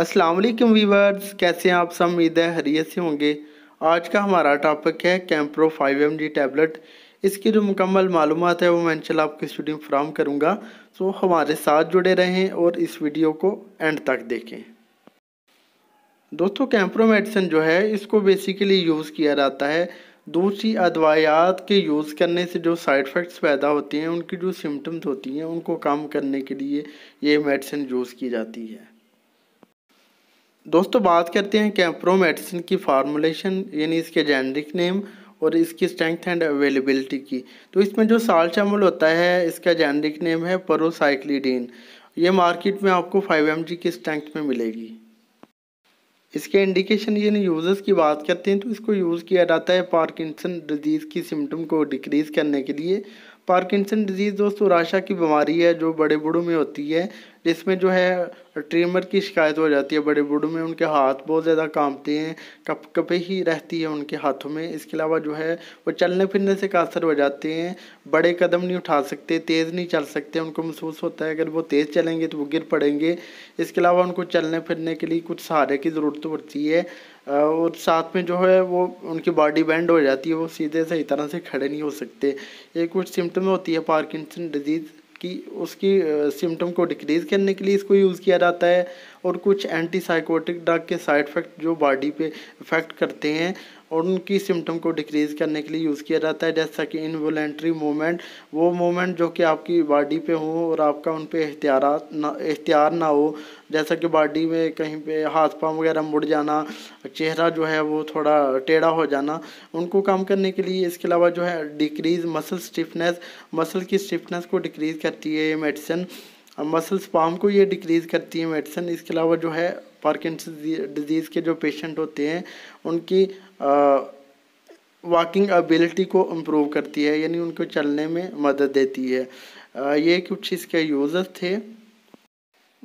अस्सलाम वालेकुम व्यूअर्स कैसे हैं आप सब उम्मीद है हरीत से होंगे आज का हमारा टॉपिक है Campro five M G tablet इसकी जो मुकम्मल मालूम है वो मैं इंशाल्लाह आपकी स्टूडियो में फ्राहम करूँगा सो हमारे साथ जुड़े रहें और इस वीडियो को एंड तक देखें दोस्तों कैंप्रो मेडिसिन जो है इसको बेसिकली यूज़ किया जाता है दूसरी अदवायात के यूज़ करने से जो साइड इफ़ेक्ट्स पैदा होते हैं उनकी जो सिम्टम्स होती हैं उनको कम करने के लिए ये मेडिसिन यूज़ की जाती है दोस्तों बात करते हैं कैप्रो मेडिसिन की फार्मूलेशन यानी इसके जेनरिक नेम और इसकी स्ट्रेंथ एंड अवेलेबिलिटी की तो इसमें जो साल साल्चामल होता है इसका जेनरिक नेम है परोसाइक्लिडीन ये मार्केट में आपको 5 एम की स्ट्रेंथ में मिलेगी इसके इंडिकेशन यानी यूज़र्स की बात करते हैं तो इसको यूज़ किया जाता है पार्किंसन डिजीज़ की सिम्टम को डिक्रीज़ करने के लिए पार्किंसन डिजीज़ दोस्तों राशा की बीमारी है जो बड़े बूढ़ों में होती है जिसमें जो है ट्रीमर की शिकायत हो जाती है बड़े बूढ़ों में उनके हाथ बहुत ज़्यादा कांपते हैं कप कपे ही रहती है उनके हाथों में इसके अलावा जो है वो चलने फिरने से कासर हो जाते हैं बड़े कदम नहीं उठा सकते तेज़ नहीं चल सकते उनको महसूस होता है अगर वो तेज़ चलेंगे तो वो गिर पड़ेंगे इसके अलावा उनको चलने फिरने के लिए कुछ सहारे की ज़रूरत पड़ती है और साथ में जो है वो उनकी बॉडी बैंड हो जाती है वो सीधे सही तरह से खड़े नहीं हो सकते ये कुछ सिम्टम होती है पार्किंसन डिजीज़ की उसकी सिम्टम को डिक्रीज़ करने के लिए इसको यूज़ किया जाता है और कुछ एंटीसाइकोटिक ड्रग के साइड इफ़ेक्ट जो बॉडी पे इफ़ेक्ट करते हैं और उनकी सिम्टम को डिक्रीज़ करने के लिए यूज़ किया जाता है जैसा कि इनवोलेंट्री मूवमेंट वो मूवमेंट जो कि आपकी बॉडी पे हो और आपका उन पर एहतियार ना एहतियार ना हो जैसा कि बॉडी में कहीं पे हाथ पाँव वगैरह मुड़ जाना चेहरा जो है वो थोड़ा टेढ़ा हो जाना उनको कम करने के लिए इसके अलावा जो है डिक्रीज़ मसल स्टिफनेस मसल की स्टिफनेस को डिक्रीज़ करती है ये मेडिसिन मसल्स पाम को ये डिक्रीज़ करती है मेडिसिन इसके अलावा जो है पार्किंसन डिजीज़ के जो पेशेंट होते हैं उनकी वॉकिंग एबिलिटी को इम्प्रूव करती है यानी उनको चलने में मदद देती है आ, ये कुछ इसके यूज़र्स थे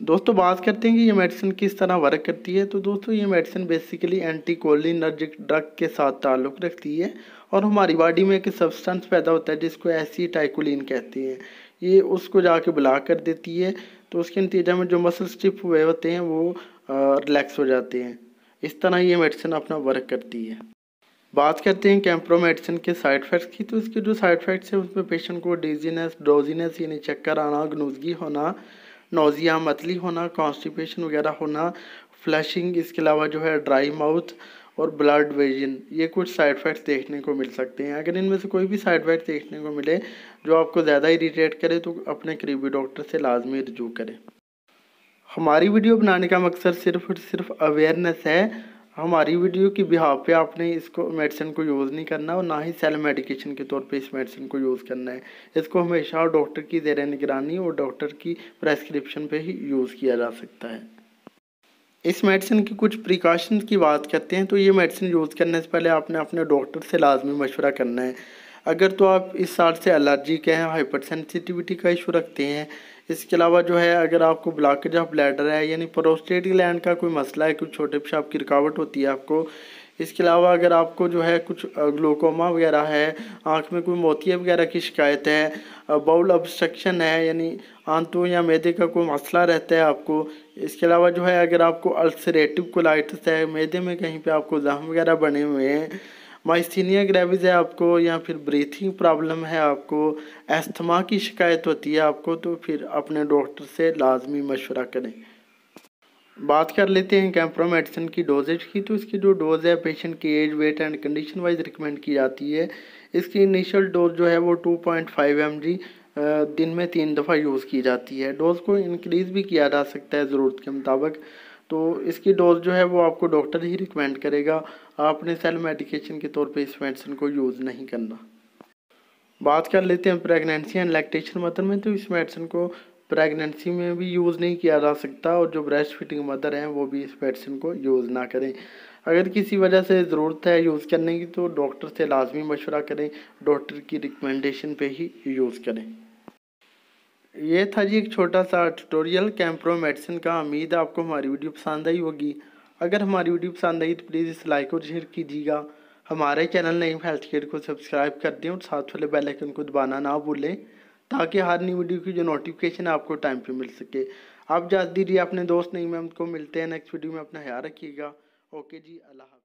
दोस्तों बात करते हैं कि ये मेडिसिन किस तरह वर्क करती है तो दोस्तों ये medicine basically anticholinergic drug के साथ ताल्लुक़ रखती है और हमारी बॉडी में एक सब्सटेंस पैदा होता है जिसको ऐसी टाइकुलिन कहती है ये उसको जाके ब्लॉक कर देती है तो उसके नतीजे में जो मसल स्टिप हुए होते हैं वो रिलैक्स हो जाते हैं इस तरह ये मेडिसिन अपना वर्क करती है बात करते हैं कैंप्रो मेडिसिन के साइड इफ़ेक्ट्स की तो इसके जो साइड इफ़ेक्ट्स हैं उसमें पेशेंट को डिजीनेस ड्रोजीनेस यानी चक्कर आना गनूजगी होना नोजिया मतली होना कॉन्स्टिपेशन वगैरह होना फ्लैशिंग इसके अलावा जो है ड्राई माउथ और ब्लड वेजन ये कुछ साइड इफ़ेक्ट्स देखने को मिल सकते हैं अगर इनमें से कोई भी साइड इफ़ेक्ट देखने को मिले जो आपको ज़्यादा इरीटेट करे तो अपने करीबी डॉक्टर से लाजमी रजू करें हमारी वीडियो बनाने का मकसद सिर्फ और सिर्फ अवेयरनेस है हमारी वीडियो की बिहाव पे आपने इसको मेडिसिन को यूज़ नहीं करना और ना ही सेल्फ मेडिकेशन के तौर पे इस मेडिसिन को यूज़ करना है इसको हमेशा डॉक्टर की ज़ेर निगरानी और डॉक्टर की प्रेस्क्रिप्शन पे ही यूज़ किया जा सकता है इस मेडिसिन की कुछ प्रिकॉशन की बात करते हैं तो ये मेडिसिन यूज़ करने से पहले आपने अपने डॉक्टर से लाजमी मशवरा करना है अगर तो आप इस साल से एलर्जी के हैं हाइपर सेंसिटिविटी का इशू रखते हैं इसके अलावा जो है अगर आपको ब्लॉकेज ऑफ ब्लैडर है यानी प्रोस्टेट ग्लैंड का कोई मसला है कुछ छोटे पेशाब की रुकावट होती है आपको इसके अलावा अगर आपको जो है कुछ ग्लोकोमा वगैरह है आँख में कोई मोतिया वगैरह की शिकायत है बाउल ऑब्स्ट्रक्शन है यानी आंतों या मैदे का कोई मसला रहता है आपको इसके अलावा जो है अगर आपको अल्सरेटिव कोलाइटिस है मैदे में कहीं पे आपको जहम वगैरह बने हुए हैं माइस्थीनिया ग्रेविज है आपको या फिर ब्रीथिंग प्रॉब्लम है आपको एस्थमा की शिकायत होती है आपको तो फिर अपने डॉक्टर से लाजमी मशवरा करें बात कर लेते हैं कैंप्रो मेडिसिन की डोजेज की तो इसकी जो डोज है पेशेंट की age weight and condition wise recommend की जाती है इसकी इनिशियल डोज जो है वो two point five M G दिन में तीन दफ़ा यूज़ की जाती है डोज़ को इनक्रीज़ भी किया जा सकता है ज़रूरत के मुताबिक तो इसकी डोज़ जो है वो आपको डॉक्टर ही रिकमेंड करेगा आपने सेल मेडिकेशन के तौर पर इस मेडिसिन को यूज़ नहीं करना बात कर लेते हैं प्रेगनेंसी एंड लैक्टेशन मदर में तो इस मेडिसिन को प्रेगनेंसी में भी यूज़ नहीं किया जा सकता और जो ब्रेस्ट फिटिंग मदर हैं वो भी इस मेडिसिन को यूज़ ना करें अगर किसी वजह से ज़रूरत है यूज़ करने की तो डॉक्टर से लाजमी मशवरा करें डॉक्टर की रिकमेंडेशन पे ही यूज़ करें ये था जी एक छोटा सा ट्यूटोरियल कैंप्रो मेडिसिन का उम्मीद आपको हमारी वीडियो पसंद आई होगी अगर हमारी वीडियो पसंद आई तो प्लीज़ इस लाइक और शेयर कीजिएगा हमारे चैनल नईम हेल्थ केयर को सब्सक्राइब कर दें और साथ वाले बेल आइकन को दबाना ना भूलें ताकि हर न्यू वीडियो की जो नोटिफिकेशन है आपको टाइम पे मिल सके आप जा दीजिए अपने दोस्त नहीं मैम को मिलते हैं नेक्स्ट वीडियो में अपना ख्याल रखिएगा ओके जी अल्लाह